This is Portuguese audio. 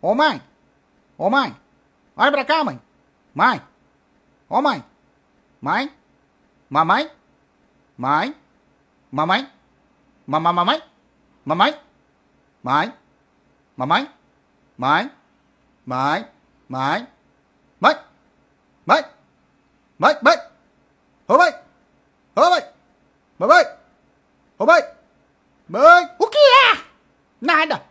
Ô mãe! Ô mãe! Olha pra cá, mãe! Mãe! Ô mãe! Mãe! Mamãe! Mãe! Mamãe! Mamãe! Mamãe! Mamãe! Mãe! Mamãe! Mãe! Mãe! Mãe! Mãe! Mãe! Mãe! Mãe! Ô mãe! Ô mãe! Mamãe! Ô mãe! Mãe! O que é? Nada!